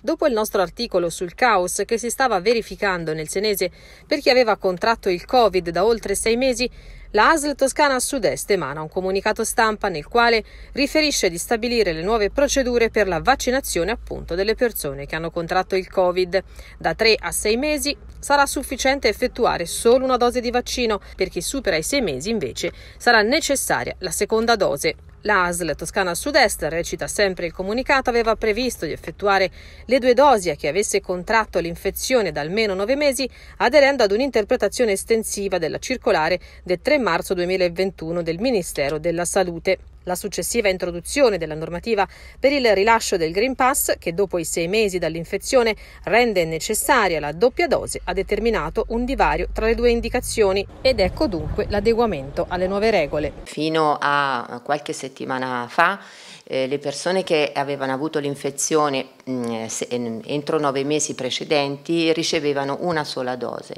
Dopo il nostro articolo sul caos che si stava verificando nel senese per chi aveva contratto il Covid da oltre sei mesi, la ASL Toscana Sud-Est emana un comunicato stampa nel quale riferisce di stabilire le nuove procedure per la vaccinazione appunto delle persone che hanno contratto il Covid. Da tre a sei mesi sarà sufficiente effettuare solo una dose di vaccino, per chi supera i sei mesi invece sarà necessaria la seconda dose. L'ASL Toscana Sud-Est, recita sempre il comunicato, aveva previsto di effettuare le due dosi a chi avesse contratto l'infezione da almeno nove mesi, aderendo ad un'interpretazione estensiva della circolare del 3 marzo 2021 del Ministero della Salute la successiva introduzione della normativa per il rilascio del Green Pass, che dopo i sei mesi dall'infezione rende necessaria la doppia dose, ha determinato un divario tra le due indicazioni ed ecco dunque l'adeguamento alle nuove regole. Fino a qualche settimana fa eh, le persone che avevano avuto l'infezione mm, mm, entro nove mesi precedenti ricevevano una sola dose.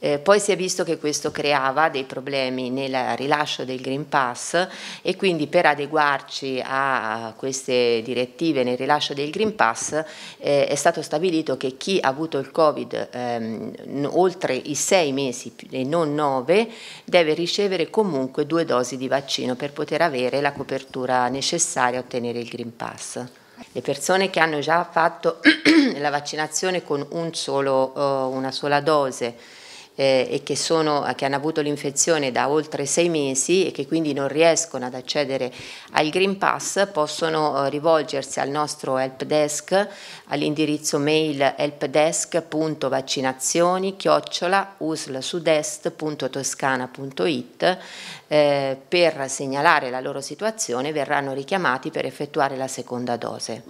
Eh, poi si è visto che questo creava dei problemi nel rilascio del Green Pass e quindi per per adeguarci a queste direttive nel rilascio del Green Pass eh, è stato stabilito che chi ha avuto il Covid ehm, oltre i sei mesi e non nove deve ricevere comunque due dosi di vaccino per poter avere la copertura necessaria a ottenere il Green Pass. Le persone che hanno già fatto la vaccinazione con un solo, oh, una sola dose eh, e che, sono, che, hanno avuto l'infezione da oltre sei mesi e che quindi non riescono ad accedere al Green Pass possono eh, rivolgersi al nostro help desk all'indirizzo mail helpdesk.vaccinazioni chiocciola uslasudest.toscana.it eh, per segnalare la loro situazione verranno richiamati per effettuare la seconda dose.